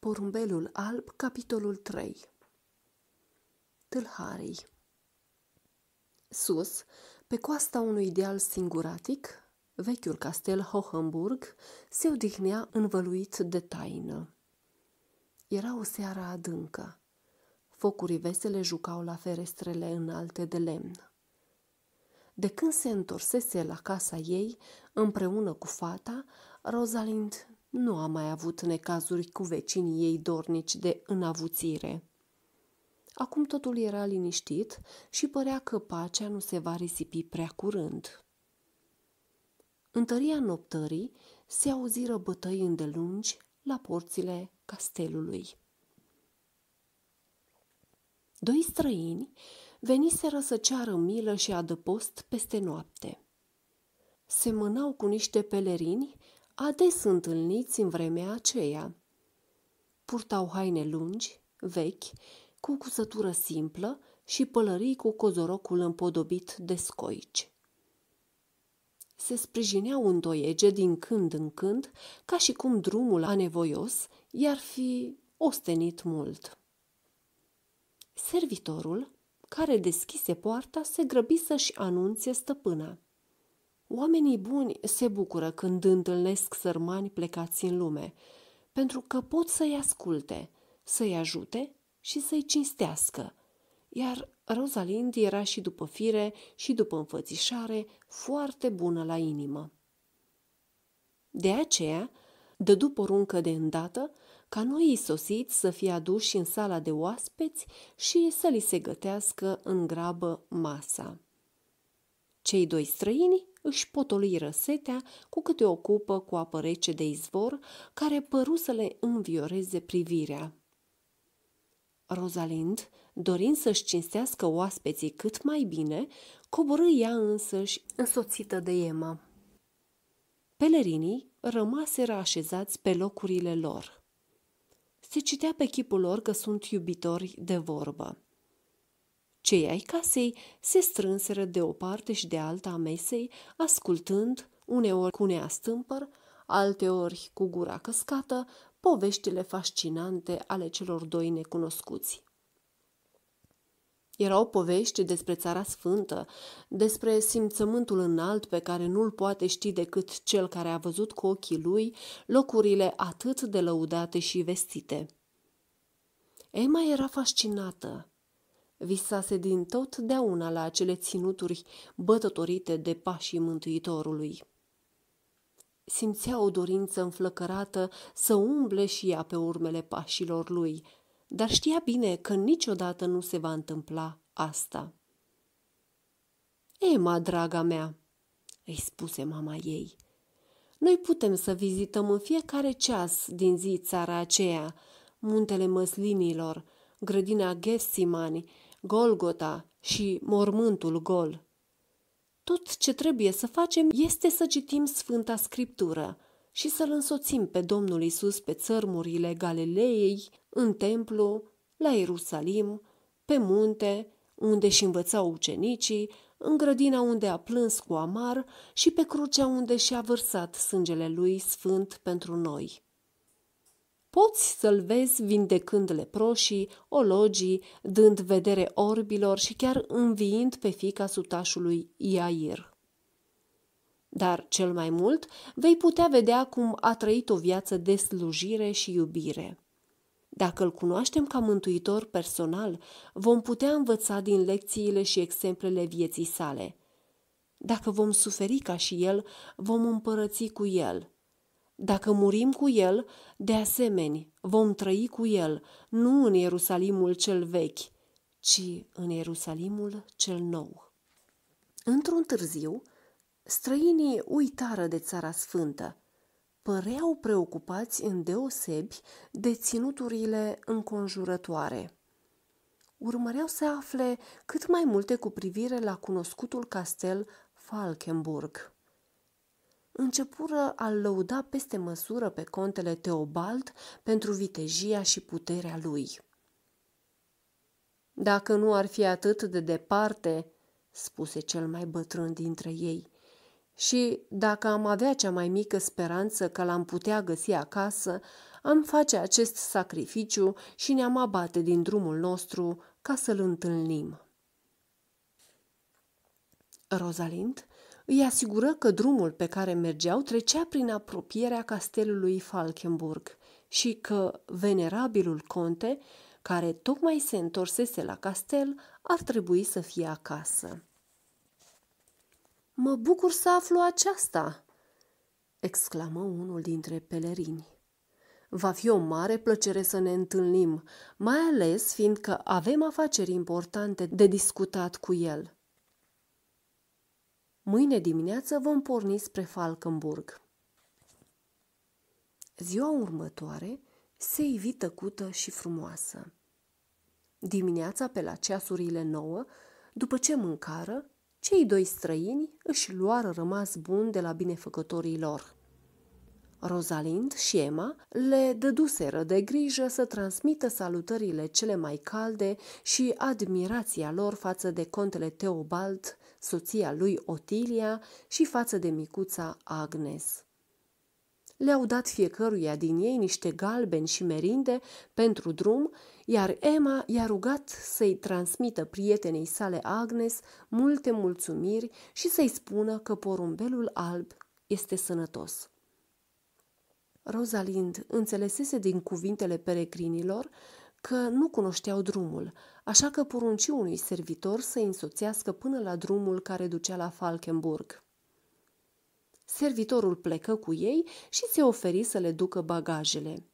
Porumbelul alb, capitolul 3 Tâlharii Sus, pe coasta unui deal singuratic, vechiul castel Hohenburg se odihnea învăluit de taină. Era o seară adâncă. Focurii vesele jucau la ferestrele înalte de lemn. De când se întorsese la casa ei, împreună cu fata, Rosalind nu a mai avut necazuri cu vecinii ei dornici de înavuțire. Acum totul era liniștit și părea că pacea nu se va risipi prea curând. În noptării se auziră bătăi îndelungi la porțile castelului. Doi străini veniseră să ceară milă și adăpost peste noapte. Se mânau cu niște pelerini ades întâlniți în vremea aceea. Purtau haine lungi, vechi, cu cusătură simplă și pălării cu cozorocul împodobit de scoici. Se sprijineau doiege din când în când, ca și cum drumul anevoios i-ar fi ostenit mult. Servitorul, care deschise poarta, se grăbi să-și anunțe stăpâna. Oamenii buni se bucură când întâlnesc sărmani plecați în lume, pentru că pot să-i asculte, să-i ajute și să-i cinstească. Iar Rosalind era și după fire și după înfățișare foarte bună la inimă. De aceea, dădu poruncă de îndată ca noi sosiți să fie aduși în sala de oaspeți și să li se gătească în grabă masa. Cei doi străini își potoli răsetea cu câte o cupă cu apă rece de izvor, care păru să le învioreze privirea. Rosalind, dorind să-și cinstească oaspeții cât mai bine, coborâ ea însăși însoțită de Emma. Pelerinii rămaseră așezați pe locurile lor. Se citea pe chipul lor că sunt iubitori de vorbă. Cei ai casei se strânseră de o parte și de alta a mesei, ascultând, uneori cu neastâmpăr, alteori cu gura căscată, poveștile fascinante ale celor doi necunoscuți. Erau povești despre țara sfântă, despre simțământul înalt pe care nu-l poate ști decât cel care a văzut cu ochii lui locurile atât de lăudate și vestite. Emma era fascinată visase din totdeauna la acele ținuturi bătătorite de pașii Mântuitorului. Simțea o dorință înflăcărată să umble și ea pe urmele pașilor lui, dar știa bine că niciodată nu se va întâmpla asta. Emma, draga mea, îi spuse mama ei, noi putem să vizităm în fiecare ceas din zi țara aceea, muntele măslinilor, grădina Ghesimani, Golgota și mormântul gol. Tot ce trebuie să facem este să citim Sfânta Scriptură și să-L însoțim pe Domnul Isus pe țărmurile Galileei, în templu, la Ierusalim, pe munte, unde și învățau ucenicii, în grădina unde a plâns cu amar și pe crucea unde și-a vărsat sângele lui sfânt pentru noi. Poți să-l vezi vindecând leproșii, ologii, dând vedere orbilor și chiar înviind pe fica sutașului Iair. Dar cel mai mult vei putea vedea cum a trăit o viață de slujire și iubire. Dacă îl cunoaștem ca mântuitor personal, vom putea învăța din lecțiile și exemplele vieții sale. Dacă vom suferi ca și el, vom împărăți cu el – dacă murim cu el, de asemenea, vom trăi cu el, nu în Ierusalimul cel vechi, ci în Ierusalimul cel nou. Într-un târziu, străinii uitară de țara sfântă. Păreau preocupați în deosebi de ținuturile înconjurătoare. Urmăreau să afle cât mai multe cu privire la cunoscutul castel Falkenburg începură a lăuda peste măsură pe contele Teobald pentru vitejia și puterea lui. Dacă nu ar fi atât de departe, spuse cel mai bătrân dintre ei, și dacă am avea cea mai mică speranță că l-am putea găsi acasă, am face acest sacrificiu și ne-am abate din drumul nostru ca să-l întâlnim. Rosalind îi asigură că drumul pe care mergeau trecea prin apropierea castelului Falkenburg și că venerabilul conte, care tocmai se întorsese la castel, ar trebui să fie acasă. Mă bucur să aflu aceasta!" exclamă unul dintre pelerini. Va fi o mare plăcere să ne întâlnim, mai ales fiindcă avem afaceri importante de discutat cu el. Mâine dimineață vom porni spre Falkenburg. Ziua următoare se ivi tăcută și frumoasă. Dimineața, pe la ceasurile nouă, după ce mâncară, cei doi străini își luară rămas bun de la binefăcătorii lor – Rosalind și Emma le dăduseră de grijă să transmită salutările cele mai calde și admirația lor față de contele Teobald, soția lui Otilia și față de micuța Agnes. Le-au dat fiecăruia din ei niște galbeni și merinde pentru drum, iar Emma i-a rugat să-i transmită prietenei sale Agnes multe mulțumiri și să-i spună că porumbelul alb este sănătos. Rosalind înțelesese din cuvintele peregrinilor că nu cunoșteau drumul, așa că porunci unui servitor să-i însoțească până la drumul care ducea la Falkenburg. Servitorul plecă cu ei și se oferi să le ducă bagajele.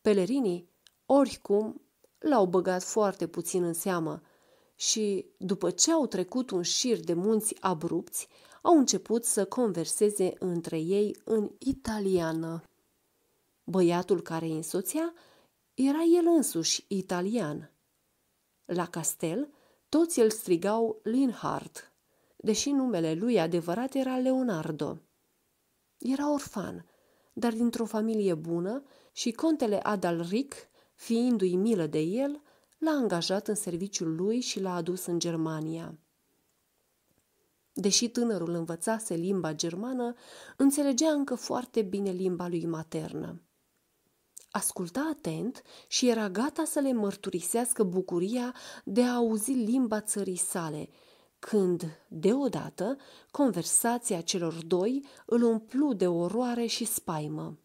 Pelerinii, oricum, l-au băgat foarte puțin în seamă și, după ce au trecut un șir de munți abrupți, au început să converseze între ei în italiană. Băiatul care îi însoțea era el însuși italian. La castel, toți îl strigau Linhard, deși numele lui adevărat era Leonardo. Era orfan, dar dintr-o familie bună și contele Adalric, fiindu-i milă de el, l-a angajat în serviciul lui și l-a adus în Germania. Deși tânărul învățase limba germană, înțelegea încă foarte bine limba lui maternă. Asculta atent și era gata să le mărturisească bucuria de a auzi limba țării sale, când, deodată, conversația celor doi îl umplu de oroare și spaimă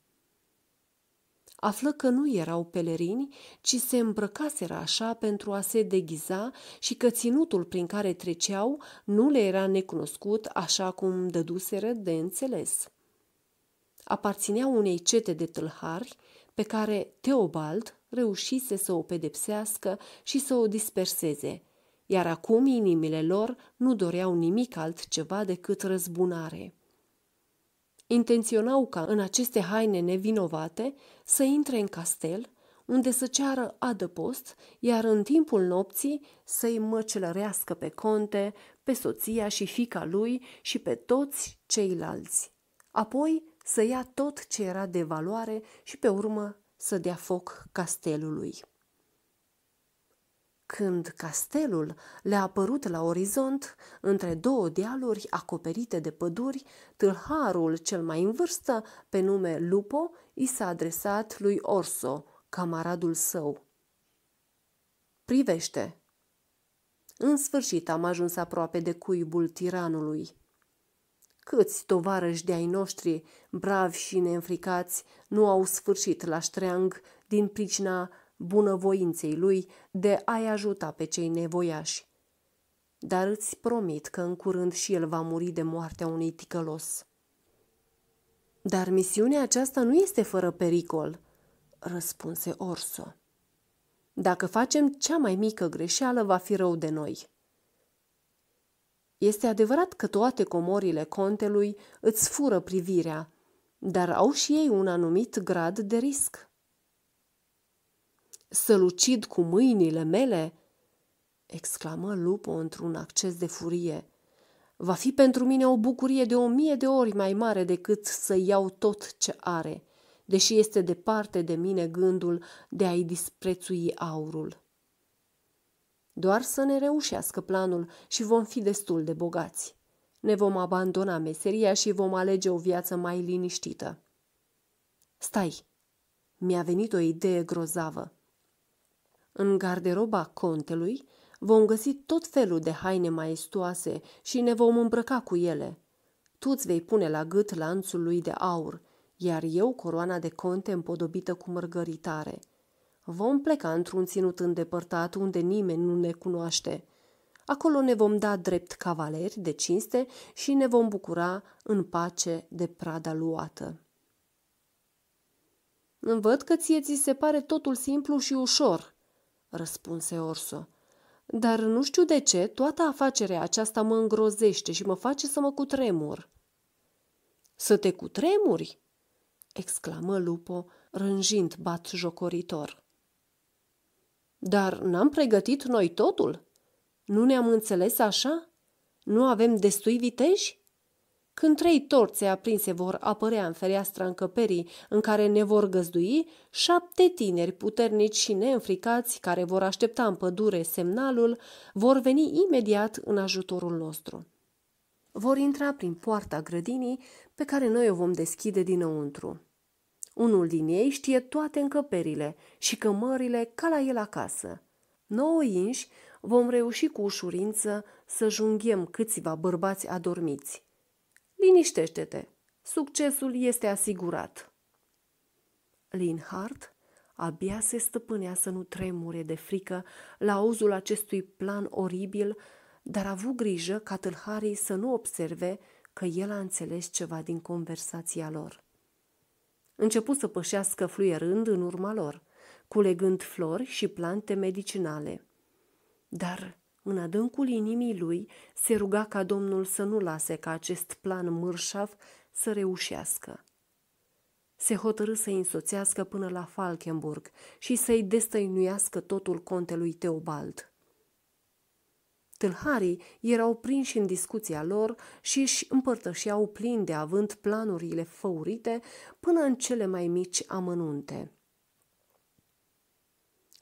află că nu erau pelerini, ci se îmbrăcaseră așa pentru a se deghiza și că ținutul prin care treceau nu le era necunoscut așa cum dăduseră de înțeles. Aparțineau unei cete de tâlhari pe care Teobald reușise să o pedepsească și să o disperseze – iar acum inimile lor nu doreau nimic altceva decât răzbunare intenționau ca în aceste haine nevinovate să intre în castel, unde să ceară adăpost, iar în timpul nopții să-i măcelărească pe conte, pe soția și fica lui și pe toți ceilalți. Apoi să ia tot ce era de valoare și pe urmă să dea foc castelului când castelul le-a apărut la orizont, între două dealuri acoperite de păduri, tâlharul cel mai în vârstă, pe nume Lupo, i s-a adresat lui Orso, camaradul său. Privește! În sfârșit am ajuns aproape de cuibul tiranului. Câți tovarăși de-ai noștri, bravi și neînfricați, nu au sfârșit la ștreang din pricina bunăvoinței lui de a-i ajuta pe cei nevoiași. Dar îți promit că în curând și el va muri de moartea unui ticălos. Dar misiunea aceasta nu este fără pericol, răspunse Orso. Dacă facem cea mai mică greșeală, va fi rău de noi. Este adevărat că toate comorile contelui îți fură privirea, dar au și ei un anumit grad de risc să-l ucid cu mâinile mele? exclamă Lupo într-un acces de furie. Va fi pentru mine o bucurie de o mie de ori mai mare decât să iau tot ce are, deși este departe de mine gândul de a-i disprețui aurul. Doar să ne reușească planul și vom fi destul de bogați. Ne vom abandona meseria și vom alege o viață mai liniștită. Stai! Mi-a venit o idee grozavă. În garderoba contelui vom găsi tot felul de haine maestoase și ne vom îmbrăca cu ele. Tu îți vei pune la gât lanțul lui de aur, iar eu coroana de conte împodobită cu mărgăritare. Vom pleca într-un ținut îndepărtat unde nimeni nu ne cunoaște. Acolo ne vom da drept cavaleri de cinste și ne vom bucura în pace de prada luată. Văd că ție ți se pare totul simplu și ușor, răspunse Orso. Dar nu știu de ce, toată afacerea aceasta mă îngrozește și mă face să mă cutremur. Să te cutremuri? exclamă Lupo, rânjind bat jocoritor. Dar n-am pregătit noi totul? Nu ne-am înțeles așa? Nu avem destui viteji? Când trei torțe aprinse vor apărea în fereastra încăperii în care ne vor găzdui, șapte tineri puternici și neînfricați care vor aștepta în pădure semnalul vor veni imediat în ajutorul nostru. Vor intra prin poarta grădinii pe care noi o vom deschide dinăuntru. Unul din ei știe toate încăperile și cămările ca la el acasă. Nouă inși vom reuși cu ușurință să junghem câțiva bărbați adormiți. Liniștește-te! Succesul este asigurat! Linhart abia se stăpânea să nu tremure de frică la auzul acestui plan oribil, dar a avut grijă ca tâlharii să nu observe că el a înțeles ceva din conversația lor. Începu să pășească fluierând în urma lor, culegând flori și plante medicinale. Dar în adâncul inimii lui se ruga ca Domnul să nu lase ca acest plan mârșav să reușească. Se hotărâ să-i însoțească până la Falkenburg și să-i destăinuiască totul contelui Teobald. Tâlharii erau prinși în discuția lor și își împărtășeau plin de avânt planurile făurite până în cele mai mici amănunte.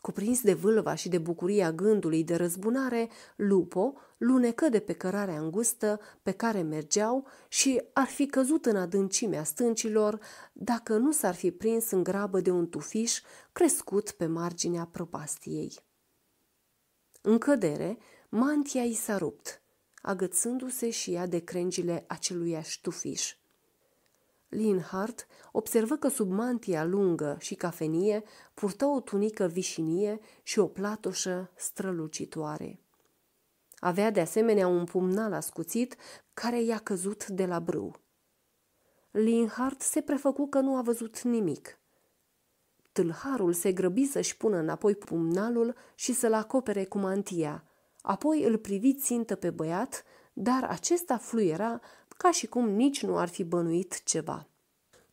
Cuprins de vâlva și de bucuria gândului de răzbunare, Lupo lunecă de pe cărarea îngustă pe care mergeau și ar fi căzut în adâncimea stâncilor dacă nu s-ar fi prins în grabă de un tufiș crescut pe marginea prăpastiei. În cădere, mantia i s-a rupt, agățându-se și ea de crengile aceluiași tufiș – Linhart observă că sub mantia lungă și cafenie purtă o tunică vișinie și o platoșă strălucitoare. Avea de asemenea un pumnal ascuțit care i-a căzut de la brâu. Linhart se prefăcu că nu a văzut nimic. Tâlharul se grăbi să-și pună înapoi pumnalul și să-l acopere cu mantia, apoi îl privi țintă pe băiat, dar acesta fluiera ca și cum nici nu ar fi bănuit ceva.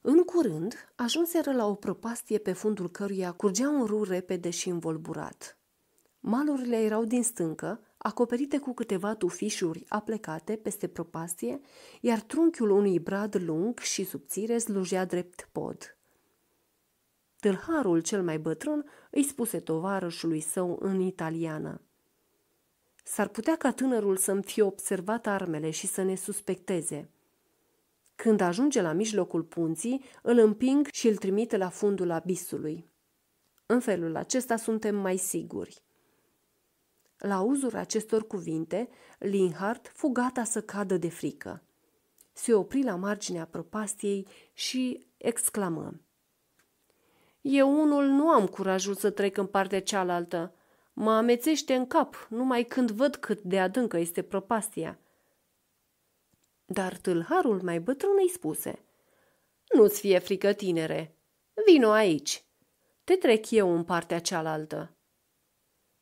În curând, ajunseră la o prăpastie pe fundul căruia curgea un râu repede și învolburat. Malurile erau din stâncă, acoperite cu câteva tufișuri aplecate peste prăpastie, iar trunchiul unui brad lung și subțire slujea drept pod. Tâlharul cel mai bătrân îi spuse tovarășului său în italiană – S-ar putea ca tânărul să-mi fie observat armele și să ne suspecteze. Când ajunge la mijlocul punții, îl împing și îl trimite la fundul abisului. În felul acesta suntem mai siguri. La uzul acestor cuvinte, Linhart fu gata să cadă de frică. Se opri la marginea propastiei și exclamă. Eu unul nu am curajul să trec în partea cealaltă. Mă amețește în cap numai când văd cât de adâncă este propastia. Dar tâlharul mai bătrân îi spuse, Nu-ți fie frică, tinere, vino aici, te trec eu în partea cealaltă.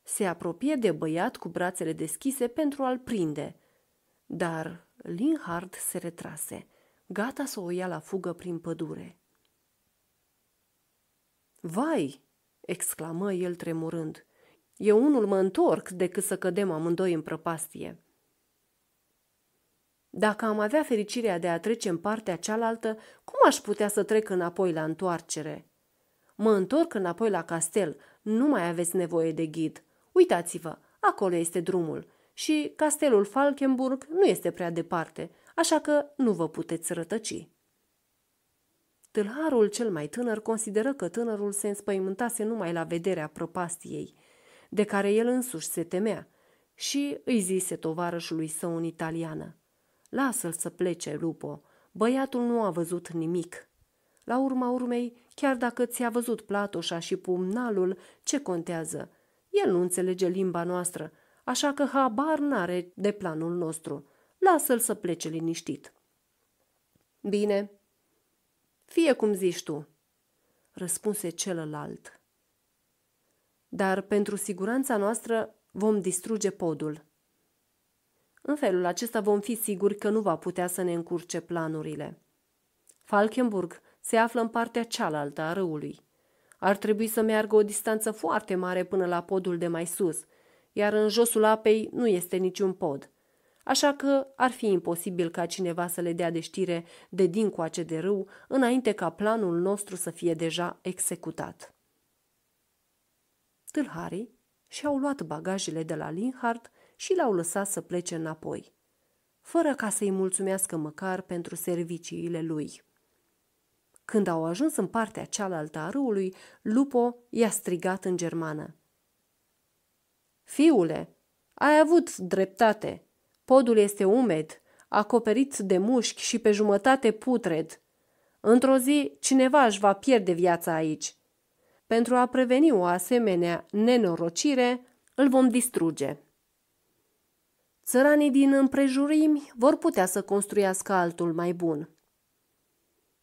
Se apropie de băiat cu brațele deschise pentru a-l prinde, dar Linhard se retrase, gata să o ia la fugă prin pădure. Vai!" exclamă el tremurând. Eu unul mă întorc decât să cădem amândoi în prăpastie. Dacă am avea fericirea de a trece în partea cealaltă, cum aș putea să trec înapoi la întoarcere? Mă întorc înapoi la castel, nu mai aveți nevoie de ghid. Uitați-vă, acolo este drumul și castelul Falkenburg nu este prea departe, așa că nu vă puteți rătăci. Tâlharul cel mai tânăr consideră că tânărul se înspăimântase numai la vederea prăpastiei – de care el însuși se temea, și îi zise tovarășului său în italiană. Lasă-l să plece, Lupo, băiatul nu a văzut nimic. La urma urmei, chiar dacă ți-a văzut platoșa și pumnalul, ce contează? El nu înțelege limba noastră, așa că habar n-are de planul nostru. Lasă-l să plece liniștit. Bine, fie cum zici tu, răspunse celălalt dar pentru siguranța noastră vom distruge podul. În felul acesta vom fi siguri că nu va putea să ne încurce planurile. Falkenburg se află în partea cealaltă a râului. Ar trebui să meargă o distanță foarte mare până la podul de mai sus, iar în josul apei nu este niciun pod. Așa că ar fi imposibil ca cineva să le dea de știre de dincoace de râu înainte ca planul nostru să fie deja executat. Tâlharii și-au luat bagajele de la Linhart și l-au lăsat să plece înapoi, fără ca să-i mulțumească măcar pentru serviciile lui. Când au ajuns în partea cealaltă a râului, Lupo i-a strigat în germană. Fiule, ai avut dreptate. Podul este umed, acoperit de mușchi și pe jumătate putred. Într-o zi cineva își va pierde viața aici. Pentru a preveni o asemenea nenorocire, îl vom distruge. Țăranii din împrejurimi vor putea să construiască altul mai bun.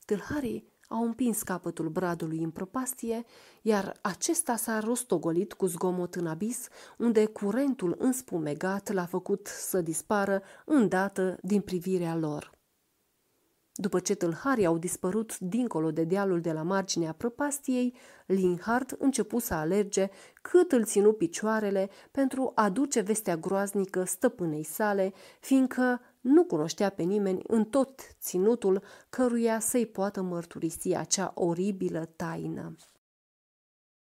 Tâlharii au împins capătul bradului în prăpastie, iar acesta s-a rostogolit cu zgomot în abis, unde curentul înspumegat l-a făcut să dispară îndată din privirea lor. După ce tâlharii au dispărut dincolo de dealul de la marginea prăpastiei, Linhart începu să alerge cât îl ținu picioarele pentru a duce vestea groaznică stăpânei sale, fiindcă nu cunoștea pe nimeni în tot ținutul căruia să-i poată mărturisi acea oribilă taină.